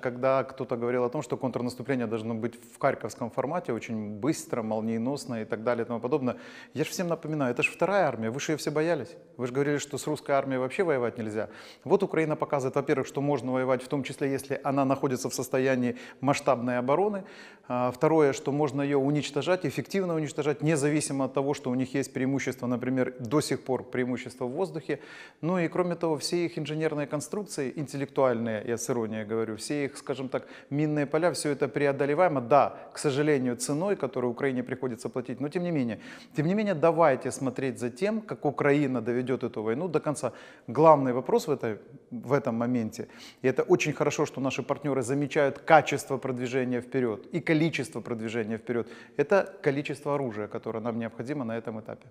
Когда кто-то говорил о том, что контрнаступление должно быть в харьковском формате, очень быстро, молниеносно и так далее и тому подобное, я же всем напоминаю, это же вторая армия, вы же ее все боялись. Вы же говорили, что с русской армией вообще воевать нельзя. Вот Украина показывает, во-первых, что можно воевать, в том числе, если она находится в состоянии масштабной обороны, а, второе, что можно ее уничтожать, эффективно уничтожать, независимо от того, что у них есть преимущество, например, до сих пор преимущество в воздухе. Ну и кроме того, все их инженерные конструкции, интеллектуальные, я с иронией говорю, все их, скажем так, минные поля, все это преодолеваемо. Да, к сожалению, ценой, которую Украине приходится платить, но тем не менее. Тем не менее, давайте смотреть за тем, как Украина доведет эту войну до конца. Главный вопрос в, этой, в этом моменте, и это очень хорошо, что наши партнеры замечают качество продвижения вперед и количество количество продвижения вперед, это количество оружия, которое нам необходимо на этом этапе.